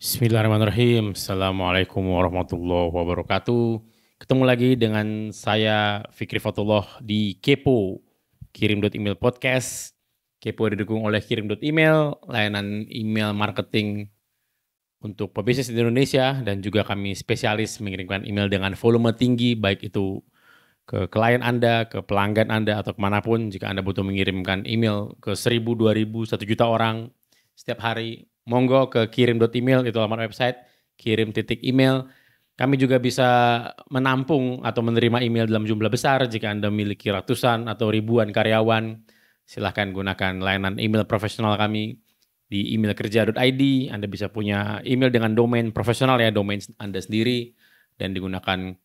Bismillahirrahmanirrahim. Assalamualaikum warahmatullahi wabarakatuh. Ketemu lagi dengan saya Fikri Fatullah di Kepo. Kirim email podcast. Kepo didukung oleh Kirim email, layanan email marketing untuk pebisnis di Indonesia dan juga kami spesialis mengirimkan email dengan volume tinggi baik itu ke klien Anda, ke pelanggan Anda atau kemanapun jika Anda butuh mengirimkan email ke 1000, 2000, 1 juta orang setiap hari monggo ke kirim.email itu laman website kirim titik email kami juga bisa menampung atau menerima email dalam jumlah besar jika Anda memiliki ratusan atau ribuan karyawan. Silahkan gunakan layanan email profesional kami di emailkerja.id. Anda bisa punya email dengan domain profesional ya, domain Anda sendiri dan digunakan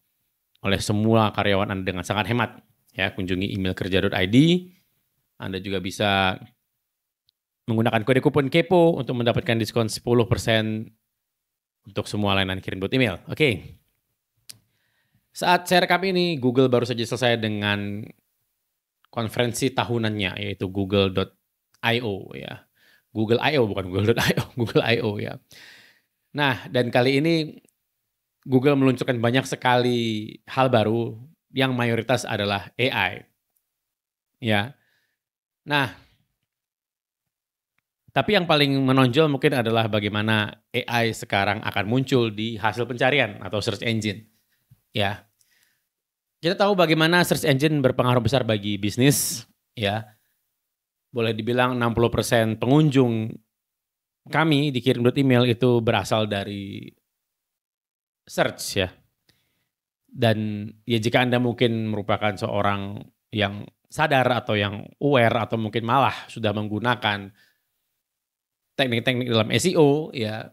oleh semua karyawan Anda dengan sangat hemat. Ya, kunjungi emailkerja.id. Anda juga bisa menggunakan kode kupon KEPO untuk mendapatkan diskon 10% untuk semua layanan kirim buat email. Oke. Okay. Saat saya rekam ini, Google baru saja selesai dengan konferensi tahunannya yaitu google.io ya. Google IO bukan google.io, Google IO ya. Nah, dan kali ini Google meluncurkan banyak sekali hal baru yang mayoritas adalah AI. Ya. Nah, tapi yang paling menonjol mungkin adalah bagaimana AI sekarang akan muncul di hasil pencarian atau search engine. Ya. Kita tahu bagaimana search engine berpengaruh besar bagi bisnis, ya. Boleh dibilang 60% pengunjung kami dikirim lewat email itu berasal dari search ya. Dan ya jika Anda mungkin merupakan seorang yang sadar atau yang aware atau mungkin malah sudah menggunakan teknik-teknik dalam SEO ya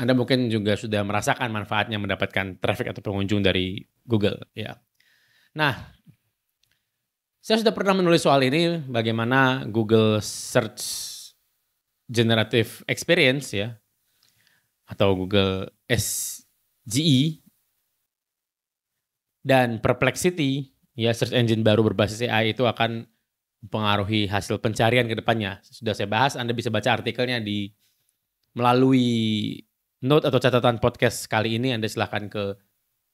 Anda mungkin juga sudah merasakan manfaatnya mendapatkan traffic atau pengunjung dari Google ya. Nah, saya sudah pernah menulis soal ini bagaimana Google Search Generative Experience ya atau Google SGE dan Perplexity ya search engine baru berbasis AI itu akan mempengaruhi hasil pencarian ke depannya. Sudah saya bahas, Anda bisa baca artikelnya di melalui note atau catatan podcast kali ini Anda silahkan ke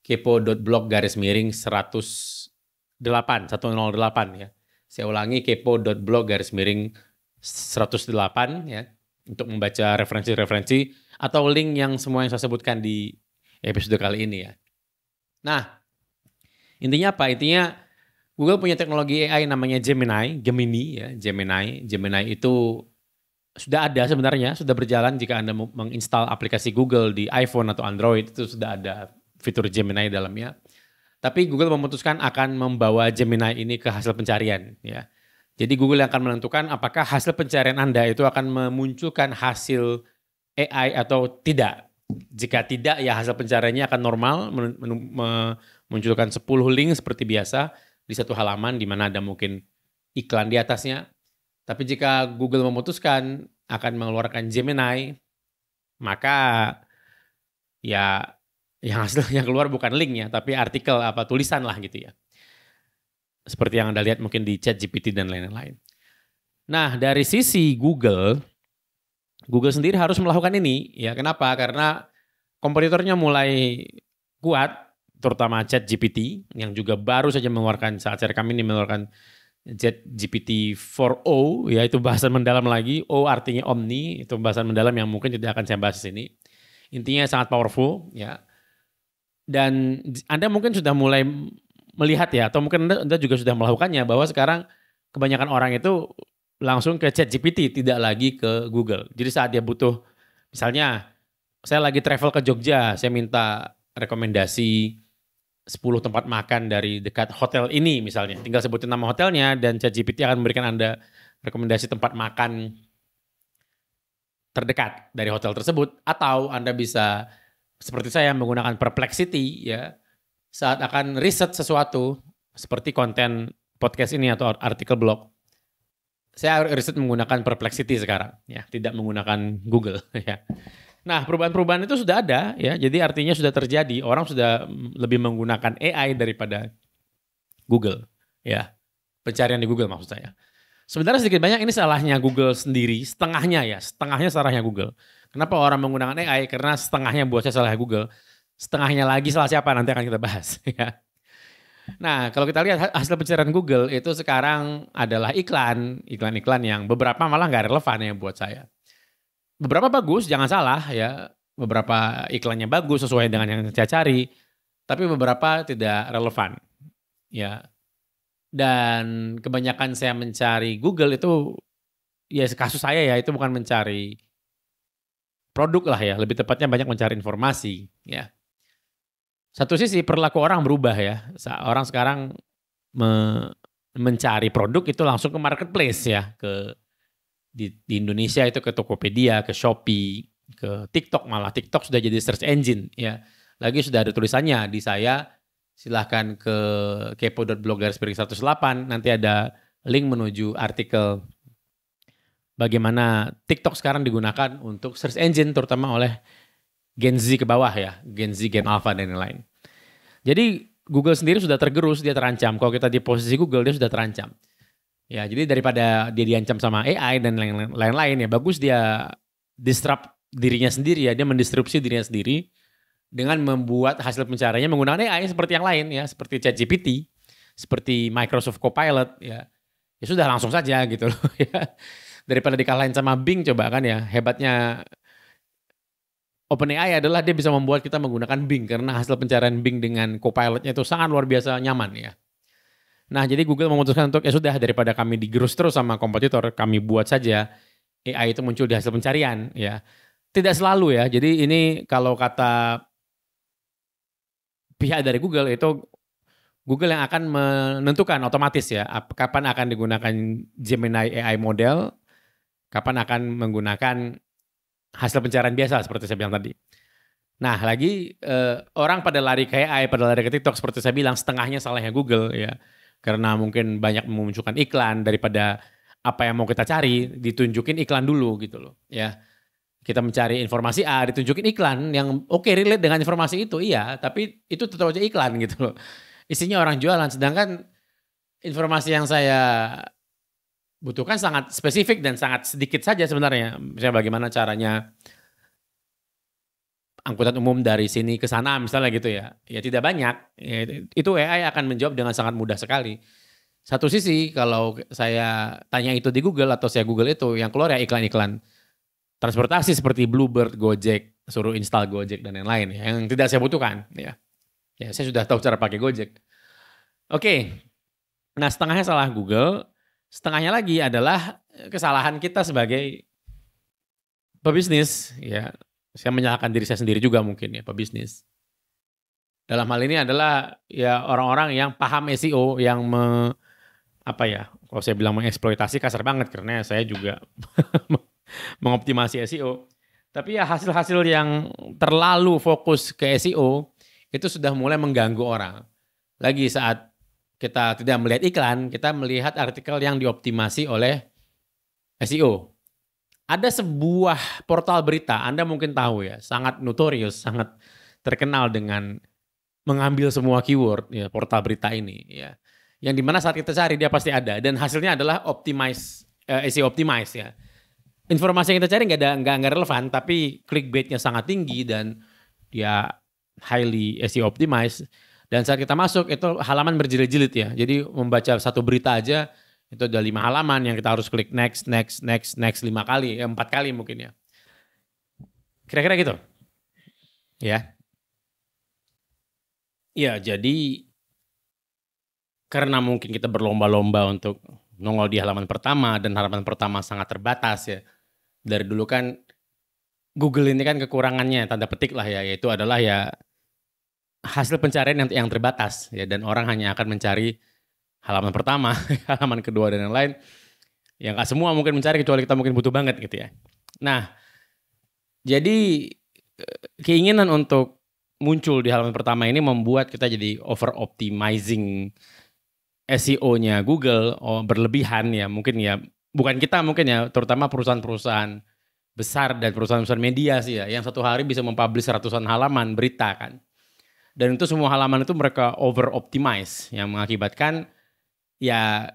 kepo.blog garis miring 108 108 ya. Saya ulangi kepo.blog garis miring 108 ya untuk membaca referensi-referensi atau link yang semua yang saya sebutkan di episode kali ini ya. Nah, intinya apa? Intinya Google punya teknologi AI namanya Gemini, Gemini ya, Gemini. Gemini itu sudah ada sebenarnya, sudah berjalan jika Anda menginstal aplikasi Google di iPhone atau Android itu sudah ada fitur Gemini dalamnya. Tapi Google memutuskan akan membawa Gemini ini ke hasil pencarian ya. Jadi Google yang akan menentukan apakah hasil pencarian Anda itu akan memunculkan hasil AI atau tidak. Jika tidak ya hasil pencariannya akan normal menunjukkan 10 link seperti biasa di satu halaman di mana ada mungkin iklan di atasnya. Tapi jika Google memutuskan akan mengeluarkan Gemini, maka ya yang hasilnya keluar bukan linknya, tapi artikel apa tulisan lah gitu ya. Seperti yang Anda lihat mungkin di chat GPT dan lain-lain. Nah dari sisi Google, Google sendiri harus melakukan ini. Ya kenapa? Karena kompetitornya mulai kuat terutama Chat GPT yang juga baru saja mengeluarkan saat saya rekam ini mengeluarkan Chat GPT 4O ya itu bahasan mendalam lagi O artinya omni itu bahasan mendalam yang mungkin tidak akan saya bahas di sini intinya sangat powerful ya dan anda mungkin sudah mulai melihat ya atau mungkin anda, anda juga sudah melakukannya bahwa sekarang kebanyakan orang itu langsung ke Chat GPT tidak lagi ke Google jadi saat dia butuh misalnya saya lagi travel ke Jogja saya minta rekomendasi 10 tempat makan dari dekat hotel ini misalnya. Tinggal sebutin nama hotelnya dan ChatGPT akan memberikan Anda rekomendasi tempat makan terdekat dari hotel tersebut atau Anda bisa seperti saya menggunakan Perplexity ya saat akan riset sesuatu seperti konten podcast ini atau artikel blog. Saya riset menggunakan Perplexity sekarang ya, tidak menggunakan Google ya. Nah, perubahan-perubahan itu sudah ada ya. Jadi artinya sudah terjadi. Orang sudah lebih menggunakan AI daripada Google ya. Pencarian di Google maksud saya. Sebenarnya sedikit banyak ini salahnya Google sendiri, setengahnya ya, setengahnya salahnya Google. Kenapa orang menggunakan AI? Karena setengahnya buat saya salah Google. Setengahnya lagi salah siapa nanti akan kita bahas ya. Nah, kalau kita lihat hasil pencarian Google itu sekarang adalah iklan, iklan-iklan yang beberapa malah nggak relevan ya buat saya beberapa bagus, jangan salah ya. Beberapa iklannya bagus sesuai dengan yang saya cari, tapi beberapa tidak relevan. Ya. Dan kebanyakan saya mencari Google itu ya kasus saya ya itu bukan mencari produk lah ya, lebih tepatnya banyak mencari informasi ya. Satu sisi perilaku orang berubah ya. Orang sekarang me mencari produk itu langsung ke marketplace ya, ke di, di Indonesia itu ke Tokopedia, ke Shopee, ke TikTok malah. TikTok sudah jadi search engine ya. Lagi sudah ada tulisannya di saya silahkan ke kepo.blog garis 108 nanti ada link menuju artikel bagaimana TikTok sekarang digunakan untuk search engine terutama oleh Gen Z ke bawah ya, Gen Z, Gen Alpha dan lain-lain. Jadi Google sendiri sudah tergerus, dia terancam. Kalau kita di posisi Google, dia sudah terancam. Ya, jadi daripada dia diancam sama AI dan lain-lain ya, bagus dia disrupt dirinya sendiri ya, dia mendistrupsi dirinya sendiri dengan membuat hasil pencariannya menggunakan AI seperti yang lain ya, seperti ChatGPT, seperti Microsoft Copilot ya. Ya sudah langsung saja gitu loh ya. Daripada dikalahin sama Bing coba kan ya, hebatnya OpenAI adalah dia bisa membuat kita menggunakan Bing karena hasil pencarian Bing dengan Copilotnya itu sangat luar biasa nyaman ya. Nah, jadi Google memutuskan untuk ya sudah daripada kami digerus terus sama kompetitor, kami buat saja AI itu muncul di hasil pencarian ya. Tidak selalu ya. Jadi ini kalau kata pihak dari Google itu Google yang akan menentukan otomatis ya kapan akan digunakan Gemini AI model, kapan akan menggunakan hasil pencarian biasa seperti saya bilang tadi. Nah lagi eh, orang pada lari ke AI, pada lari ke TikTok seperti saya bilang setengahnya salahnya Google ya karena mungkin banyak memunculkan iklan daripada apa yang mau kita cari ditunjukin iklan dulu gitu loh ya kita mencari informasi A ditunjukin iklan yang oke okay, relate dengan informasi itu iya tapi itu tetap aja iklan gitu loh isinya orang jualan sedangkan informasi yang saya butuhkan sangat spesifik dan sangat sedikit saja sebenarnya misalnya bagaimana caranya angkutan umum dari sini ke sana misalnya gitu ya. Ya tidak banyak. Ya, itu AI akan menjawab dengan sangat mudah sekali. Satu sisi kalau saya tanya itu di Google atau saya Google itu yang keluar ya iklan-iklan transportasi seperti Bluebird, Gojek, suruh install Gojek dan lain-lain ya, yang tidak saya butuhkan ya. Ya, saya sudah tahu cara pakai Gojek. Oke. Nah, setengahnya salah Google, setengahnya lagi adalah kesalahan kita sebagai pebisnis ya saya menyalahkan diri saya sendiri juga mungkin ya pebisnis. Dalam hal ini adalah ya orang-orang yang paham SEO yang me, apa ya kalau saya bilang mengeksploitasi kasar banget karena saya juga mengoptimasi SEO. Tapi ya hasil-hasil yang terlalu fokus ke SEO itu sudah mulai mengganggu orang. Lagi saat kita tidak melihat iklan, kita melihat artikel yang dioptimasi oleh SEO ada sebuah portal berita, Anda mungkin tahu ya, sangat notorious, sangat terkenal dengan mengambil semua keyword ya, portal berita ini ya. Yang dimana saat kita cari dia pasti ada dan hasilnya adalah optimize eh, SEO optimize ya. Informasi yang kita cari nggak ada nggak relevan tapi clickbaitnya sangat tinggi dan dia highly SEO optimized dan saat kita masuk itu halaman berjilid-jilid ya. Jadi membaca satu berita aja itu ada lima halaman yang kita harus klik next, next, next, next lima kali, ya, empat kali mungkin ya. Kira-kira gitu, ya. Ya jadi karena mungkin kita berlomba-lomba untuk nongol di halaman pertama dan halaman pertama sangat terbatas ya. Dari dulu kan Google ini kan kekurangannya tanda petik lah ya, yaitu adalah ya hasil pencarian yang, yang terbatas ya dan orang hanya akan mencari halaman pertama, halaman kedua dan yang lain. Yang gak semua mungkin mencari kecuali kita mungkin butuh banget gitu ya. Nah, jadi eh, keinginan untuk muncul di halaman pertama ini membuat kita jadi over optimizing SEO-nya Google oh, berlebihan ya mungkin ya bukan kita mungkin ya terutama perusahaan-perusahaan besar dan perusahaan-perusahaan media sih ya yang satu hari bisa mempublish ratusan halaman berita kan dan itu semua halaman itu mereka over optimize yang mengakibatkan ya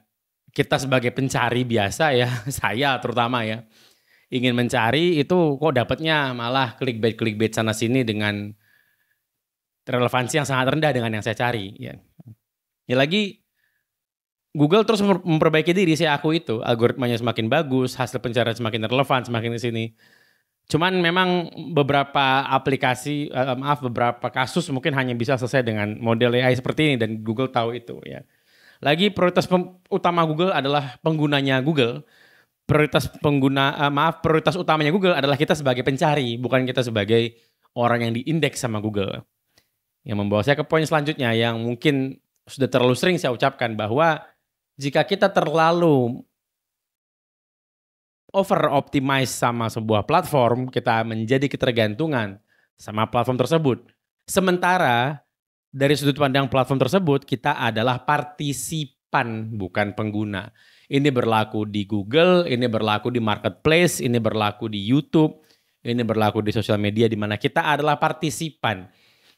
kita sebagai pencari biasa ya, saya terutama ya, ingin mencari itu kok dapatnya malah klik klik clickbait sana sini dengan relevansi yang sangat rendah dengan yang saya cari. Ya, ya lagi Google terus memperbaiki diri sih aku itu, algoritmanya semakin bagus, hasil pencarian semakin relevan, semakin di sini. Cuman memang beberapa aplikasi, eh, maaf beberapa kasus mungkin hanya bisa selesai dengan model AI seperti ini dan Google tahu itu ya lagi prioritas utama Google adalah penggunanya Google. Prioritas pengguna uh, maaf, prioritas utamanya Google adalah kita sebagai pencari, bukan kita sebagai orang yang diindeks sama Google. Yang membawa saya ke poin selanjutnya yang mungkin sudah terlalu sering saya ucapkan bahwa jika kita terlalu over optimize sama sebuah platform, kita menjadi ketergantungan sama platform tersebut. Sementara dari sudut pandang platform tersebut kita adalah partisipan bukan pengguna. Ini berlaku di Google, ini berlaku di marketplace, ini berlaku di YouTube, ini berlaku di sosial media di mana kita adalah partisipan.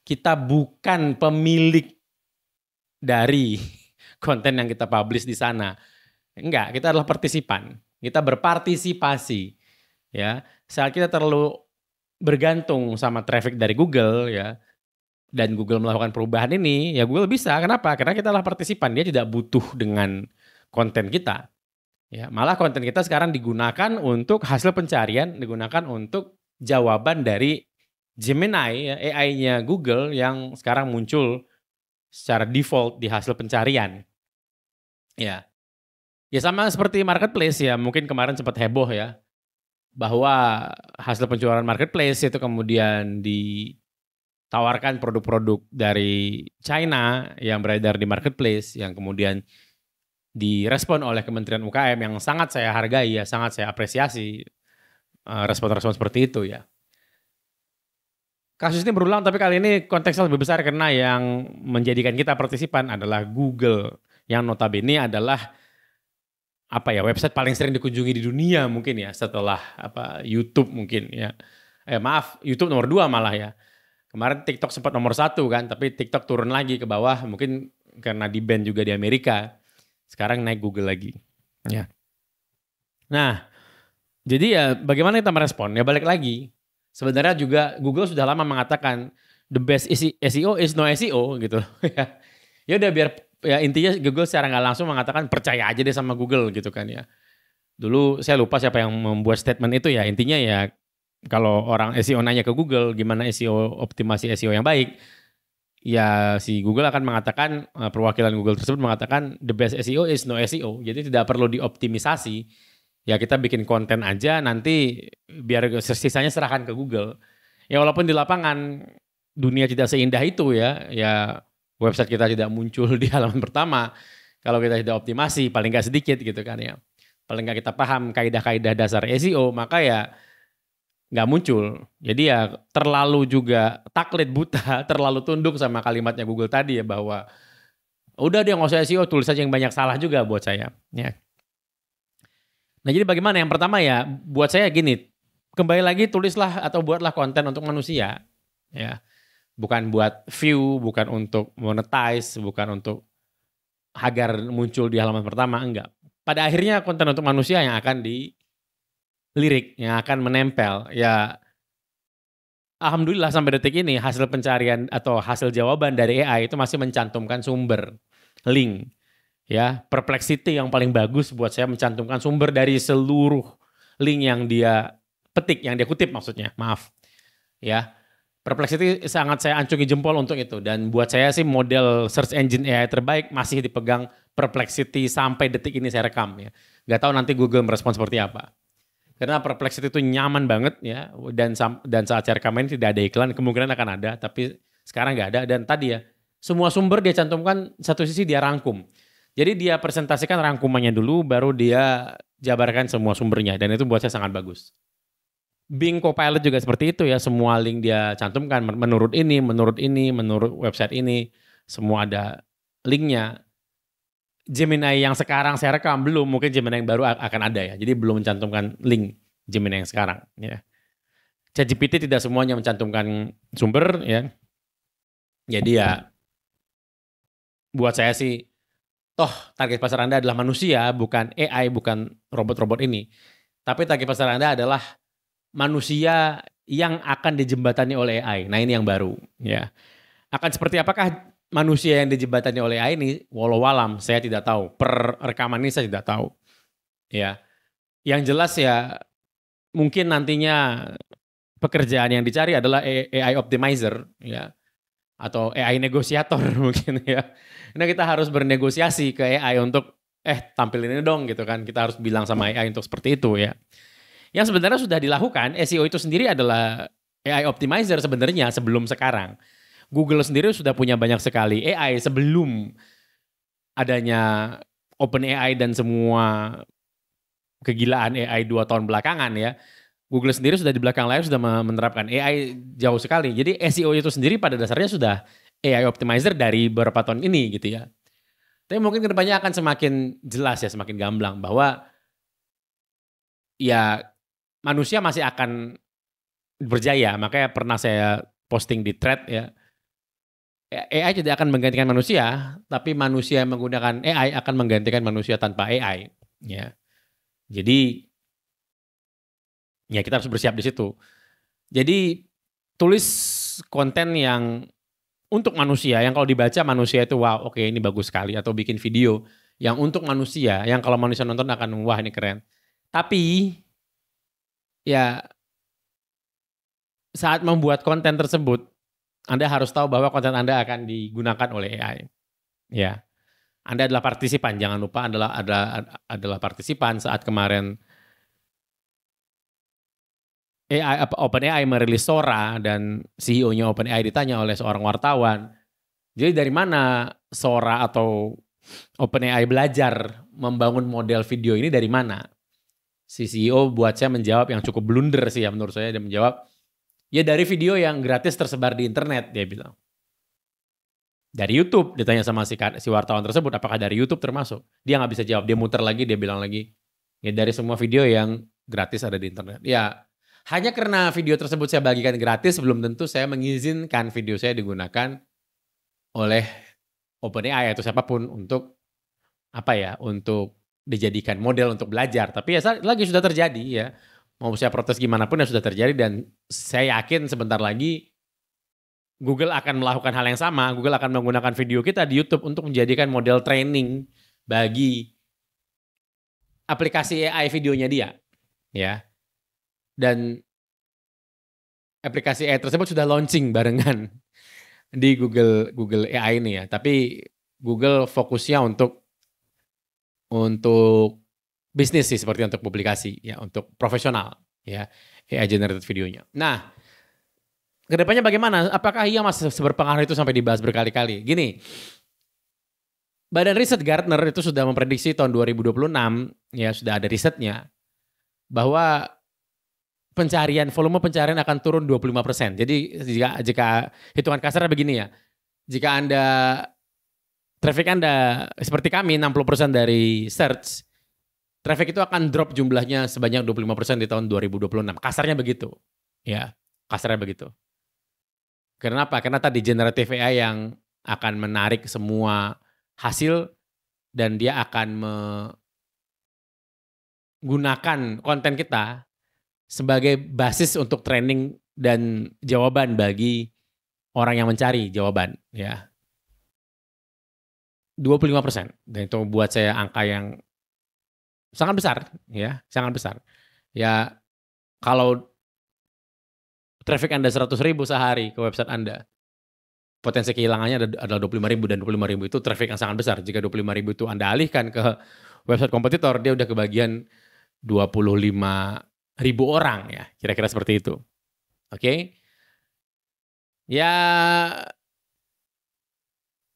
Kita bukan pemilik dari konten yang kita publish di sana. Enggak, kita adalah partisipan. Kita berpartisipasi. Ya, saat kita terlalu bergantung sama traffic dari Google ya, dan Google melakukan perubahan ini, ya Google bisa. Kenapa? Karena kita lah partisipan, dia tidak butuh dengan konten kita. Ya, malah konten kita sekarang digunakan untuk hasil pencarian, digunakan untuk jawaban dari Gemini, AI-nya ya, Google yang sekarang muncul secara default di hasil pencarian. Ya. Ya sama seperti marketplace ya, mungkin kemarin sempat heboh ya bahwa hasil penjualan marketplace itu kemudian di tawarkan produk-produk dari China yang beredar di marketplace yang kemudian direspon oleh Kementerian UKM yang sangat saya hargai ya, sangat saya apresiasi eh, respon-respon seperti itu ya. Kasus ini berulang tapi kali ini konteksnya lebih besar karena yang menjadikan kita partisipan adalah Google yang notabene adalah apa ya website paling sering dikunjungi di dunia mungkin ya setelah apa YouTube mungkin ya. Eh maaf, YouTube nomor dua malah ya kemarin TikTok sempat nomor satu kan, tapi TikTok turun lagi ke bawah mungkin karena di band juga di Amerika. Sekarang naik Google lagi. Ya. Nah, jadi ya bagaimana kita merespon? Ya balik lagi. Sebenarnya juga Google sudah lama mengatakan the best SEO is no SEO gitu. Ya. ya udah biar ya intinya Google secara nggak langsung mengatakan percaya aja deh sama Google gitu kan ya. Dulu saya lupa siapa yang membuat statement itu ya. Intinya ya kalau orang SEO nanya ke Google gimana SEO optimasi SEO yang baik, ya si Google akan mengatakan eh, perwakilan Google tersebut mengatakan the best SEO is no SEO. Jadi tidak perlu dioptimisasi. Ya kita bikin konten aja nanti biar sisanya serahkan ke Google. Ya walaupun di lapangan dunia tidak seindah itu ya, ya website kita tidak muncul di halaman pertama kalau kita tidak optimasi paling nggak sedikit gitu kan ya paling nggak kita paham kaidah-kaidah dasar SEO maka ya nggak muncul. Jadi ya terlalu juga taklit buta, terlalu tunduk sama kalimatnya Google tadi ya bahwa udah dia nggak usah SEO, tulis aja yang banyak salah juga buat saya. Ya. Nah jadi bagaimana? Yang pertama ya buat saya gini, kembali lagi tulislah atau buatlah konten untuk manusia. Ya. Bukan buat view, bukan untuk monetize, bukan untuk agar muncul di halaman pertama, enggak. Pada akhirnya konten untuk manusia yang akan di lirik yang akan menempel. Ya alhamdulillah sampai detik ini hasil pencarian atau hasil jawaban dari AI itu masih mencantumkan sumber link. Ya, perplexity yang paling bagus buat saya mencantumkan sumber dari seluruh link yang dia petik, yang dia kutip maksudnya. Maaf. Ya. Perplexity sangat saya ancungi jempol untuk itu dan buat saya sih model search engine AI terbaik masih dipegang Perplexity sampai detik ini saya rekam ya. Gak tahu nanti Google merespon seperti apa karena perplexity itu nyaman banget ya dan dan saat saya rekaman tidak ada iklan kemungkinan akan ada tapi sekarang nggak ada dan tadi ya semua sumber dia cantumkan satu sisi dia rangkum jadi dia presentasikan rangkumannya dulu baru dia jabarkan semua sumbernya dan itu buat saya sangat bagus Bing Copilot juga seperti itu ya semua link dia cantumkan menurut ini menurut ini menurut website ini semua ada linknya Gemini yang sekarang saya rekam belum, mungkin Gemini yang baru akan ada ya. Jadi belum mencantumkan link Gemini yang sekarang ya. ChatGPT tidak semuanya mencantumkan sumber ya. Jadi ya buat saya sih toh target pasar Anda adalah manusia, bukan AI, bukan robot-robot ini. Tapi target pasar Anda adalah manusia yang akan dijembatani oleh AI. Nah, ini yang baru ya. Akan seperti apakah manusia yang dijebatani oleh AI ini, walau alam saya tidak tahu. Per rekaman ini saya tidak tahu. Ya. Yang jelas ya mungkin nantinya pekerjaan yang dicari adalah AI optimizer ya atau AI negosiator mungkin ya. Nah kita harus bernegosiasi ke AI untuk eh tampilin ini dong gitu kan. Kita harus bilang sama AI untuk seperti itu ya. Yang sebenarnya sudah dilakukan SEO itu sendiri adalah AI optimizer sebenarnya sebelum sekarang. Google sendiri sudah punya banyak sekali AI sebelum adanya Open AI dan semua kegilaan AI dua tahun belakangan ya. Google sendiri sudah di belakang layar sudah menerapkan AI jauh sekali. Jadi SEO itu sendiri pada dasarnya sudah AI optimizer dari beberapa tahun ini gitu ya. Tapi mungkin kedepannya akan semakin jelas ya, semakin gamblang bahwa ya manusia masih akan berjaya. Makanya pernah saya posting di thread ya, AI ya, tidak akan menggantikan manusia, tapi manusia yang menggunakan AI akan menggantikan manusia tanpa AI. Ya, jadi ya kita harus bersiap di situ. Jadi tulis konten yang untuk manusia, yang kalau dibaca manusia itu wow, oke okay, ini bagus sekali, atau bikin video yang untuk manusia, yang kalau manusia nonton akan wah ini keren. Tapi ya saat membuat konten tersebut anda harus tahu bahwa konten Anda akan digunakan oleh AI. Ya. Anda adalah partisipan, jangan lupa adalah adalah adalah partisipan saat kemarin AI Open AI merilis Sora dan CEO-nya Open AI ditanya oleh seorang wartawan, jadi dari mana Sora atau Open AI belajar membangun model video ini dari mana? Si CEO buat saya menjawab yang cukup blunder sih ya menurut saya dia menjawab Ya dari video yang gratis tersebar di internet, dia bilang. Dari YouTube, ditanya sama si, si wartawan tersebut, apakah dari YouTube termasuk? Dia nggak bisa jawab, dia muter lagi, dia bilang lagi, ya dari semua video yang gratis ada di internet. Ya, hanya karena video tersebut saya bagikan gratis, belum tentu saya mengizinkan video saya digunakan oleh OpenAI atau siapapun untuk apa ya, untuk dijadikan model untuk belajar. Tapi ya lagi sudah terjadi ya mau saya protes gimana pun yang sudah terjadi dan saya yakin sebentar lagi Google akan melakukan hal yang sama. Google akan menggunakan video kita di YouTube untuk menjadikan model training bagi aplikasi AI videonya dia, ya. Dan aplikasi AI tersebut sudah launching barengan di Google Google AI ini ya. Tapi Google fokusnya untuk untuk bisnis sih seperti untuk publikasi ya untuk profesional ya AI generated videonya. Nah, kedepannya bagaimana? Apakah ia masih seberpengaruh itu sampai dibahas berkali-kali? Gini, Badan Riset Gartner itu sudah memprediksi tahun 2026 ya sudah ada risetnya bahwa pencarian volume pencarian akan turun 25%. Jadi jika jika hitungan kasarnya begini ya. Jika Anda traffic Anda seperti kami 60% dari search traffic itu akan drop jumlahnya sebanyak 25% di tahun 2026. Kasarnya begitu. Ya, kasarnya begitu. Kenapa? Karena tadi generative AI yang akan menarik semua hasil dan dia akan menggunakan konten kita sebagai basis untuk training dan jawaban bagi orang yang mencari jawaban ya. 25% dan itu buat saya angka yang sangat besar ya sangat besar ya kalau traffic anda 100 ribu sehari ke website anda potensi kehilangannya adalah 25 ribu dan 25 ribu itu traffic yang sangat besar jika 25 ribu itu anda alihkan ke website kompetitor dia udah kebagian 25 ribu orang ya kira-kira seperti itu oke okay? ya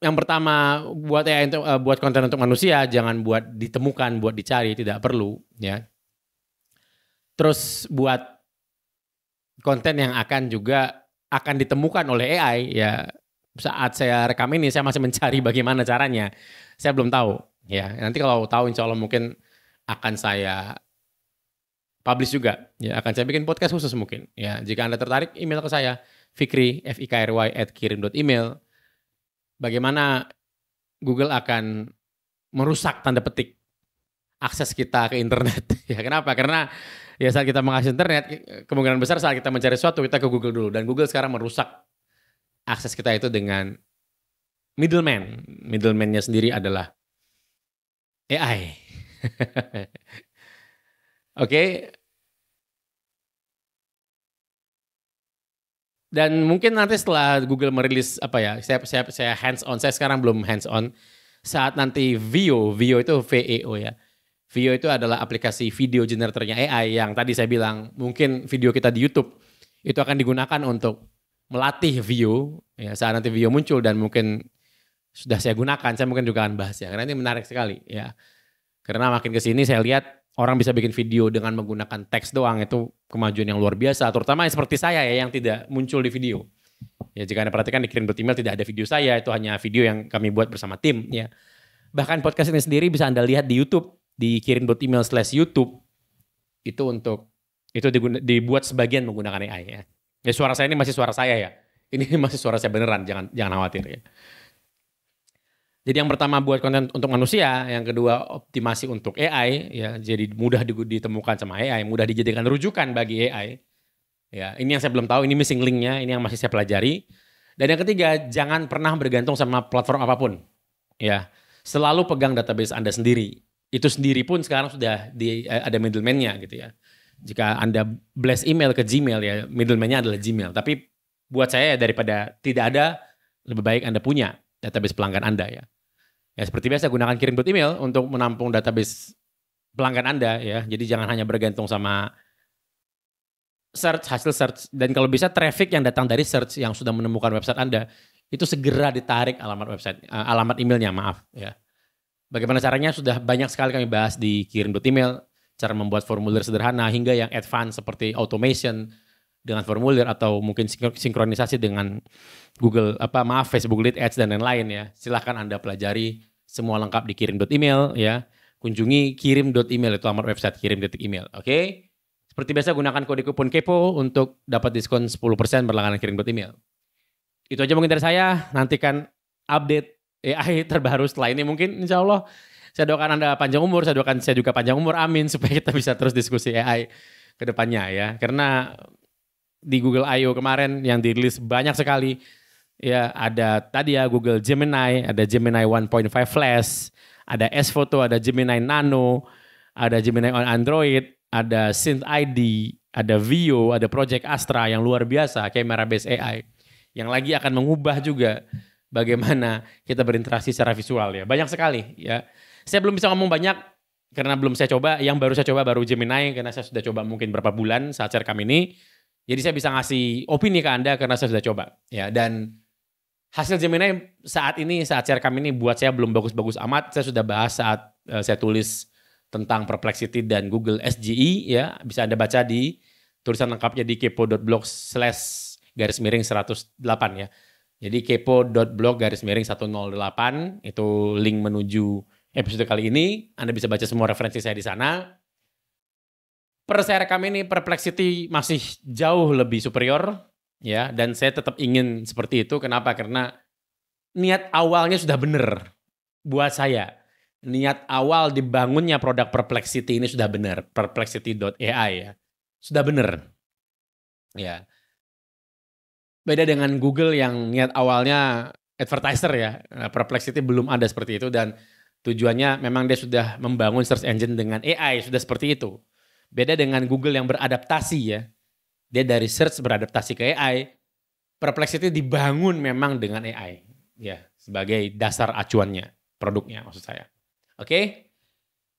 yang pertama buat ya untuk uh, buat konten untuk manusia jangan buat ditemukan buat dicari tidak perlu ya terus buat konten yang akan juga akan ditemukan oleh AI ya saat saya rekam ini saya masih mencari bagaimana caranya saya belum tahu ya nanti kalau tahu insya Allah mungkin akan saya publish juga ya akan saya bikin podcast khusus mungkin ya jika anda tertarik email ke saya fikri fikry i at kirim email bagaimana Google akan merusak tanda petik akses kita ke internet. ya kenapa? Karena ya saat kita mengakses internet kemungkinan besar saat kita mencari sesuatu kita ke Google dulu dan Google sekarang merusak akses kita itu dengan middleman. Middlemannya sendiri adalah AI. Oke, Dan mungkin nanti setelah Google merilis apa ya, saya saya, saya hands on, saya sekarang belum hands on. Saat nanti Vio, Vio itu V e O ya. Vio itu adalah aplikasi video generatornya AI yang tadi saya bilang mungkin video kita di YouTube itu akan digunakan untuk melatih Vio ya saat nanti Vio muncul dan mungkin sudah saya gunakan saya mungkin juga akan bahas ya karena ini menarik sekali ya karena makin kesini saya lihat orang bisa bikin video dengan menggunakan teks doang itu kemajuan yang luar biasa terutama seperti saya ya yang tidak muncul di video ya jika anda perhatikan dikirim kirim email tidak ada video saya itu hanya video yang kami buat bersama tim ya bahkan podcast ini sendiri bisa anda lihat di YouTube di kirim email slash YouTube itu untuk itu dibuat sebagian menggunakan AI ya ya suara saya ini masih suara saya ya ini masih suara saya beneran jangan jangan khawatir ya jadi yang pertama buat konten untuk manusia, yang kedua optimasi untuk AI ya. Jadi mudah ditemukan sama AI, mudah dijadikan rujukan bagi AI. Ya, ini yang saya belum tahu, ini missing linknya, ini yang masih saya pelajari. Dan yang ketiga, jangan pernah bergantung sama platform apapun. Ya, selalu pegang database Anda sendiri. Itu sendiri pun sekarang sudah di, eh, ada middleman-nya gitu ya. Jika Anda blast email ke Gmail ya, middleman-nya adalah Gmail. Tapi buat saya daripada tidak ada, lebih baik Anda punya database pelanggan Anda ya. Ya seperti biasa gunakan kirim buat email untuk menampung database pelanggan Anda ya. Jadi jangan hanya bergantung sama search hasil search dan kalau bisa traffic yang datang dari search yang sudah menemukan website Anda itu segera ditarik alamat website eh, alamat emailnya maaf ya. Bagaimana caranya sudah banyak sekali kami bahas di kirim buat email cara membuat formulir sederhana hingga yang advance seperti automation dengan formulir atau mungkin sinkronisasi dengan Google apa maaf Facebook Lead Ads dan lain-lain ya. Silahkan Anda pelajari semua lengkap di kirim.email ya. Kunjungi kirim.email itu alamat website kirim titik email. Oke. Okay? Seperti biasa gunakan kode kupon kepo untuk dapat diskon 10% berlangganan kirim.email. Itu aja mungkin dari saya. Nantikan update AI terbaru setelah ini mungkin insya Allah. Saya doakan Anda panjang umur, saya doakan saya juga panjang umur, amin. Supaya kita bisa terus diskusi AI ke depannya ya. Karena di Google I.O. kemarin yang dirilis banyak sekali Ya, ada tadi ya Google Gemini, ada Gemini 1.5 Flash, ada S Photo, ada Gemini Nano, ada Gemini on Android, ada Synth ID, ada Vio, ada Project Astra yang luar biasa, kamera base AI yang lagi akan mengubah juga bagaimana kita berinteraksi secara visual ya. Banyak sekali ya. Saya belum bisa ngomong banyak karena belum saya coba. Yang baru saya coba baru Gemini karena saya sudah coba mungkin berapa bulan saat share rekam ini. Jadi saya bisa ngasih opini ke Anda karena saya sudah coba ya dan hasil Gemini saat ini saat share kami ini buat saya belum bagus-bagus amat. Saya sudah bahas saat uh, saya tulis tentang Perplexity dan Google SGE ya. Bisa Anda baca di tulisan lengkapnya di kepo.blog slash garis miring 108 ya. Jadi kepo.blog garis miring 108 itu link menuju episode kali ini. Anda bisa baca semua referensi saya di sana. Per saya rekam ini Perplexity masih jauh lebih superior ya dan saya tetap ingin seperti itu kenapa karena niat awalnya sudah benar buat saya niat awal dibangunnya produk perplexity ini sudah benar perplexity.ai ya sudah benar ya beda dengan Google yang niat awalnya advertiser ya nah, perplexity belum ada seperti itu dan tujuannya memang dia sudah membangun search engine dengan AI sudah seperti itu beda dengan Google yang beradaptasi ya dia dari search beradaptasi ke AI. Perplexity dibangun memang dengan AI. Ya, sebagai dasar acuannya, produknya maksud saya. Oke. Okay?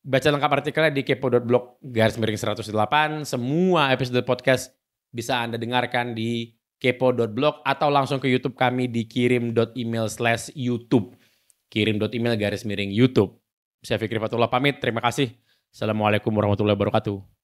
Baca lengkap artikelnya di kepo.blog garis miring 108. Semua episode podcast bisa Anda dengarkan di kepo.blog atau langsung ke YouTube kami di kirim.email slash YouTube. Kirim.email garis miring YouTube. Saya Fikri Fatullah pamit. Terima kasih. Assalamualaikum warahmatullahi wabarakatuh.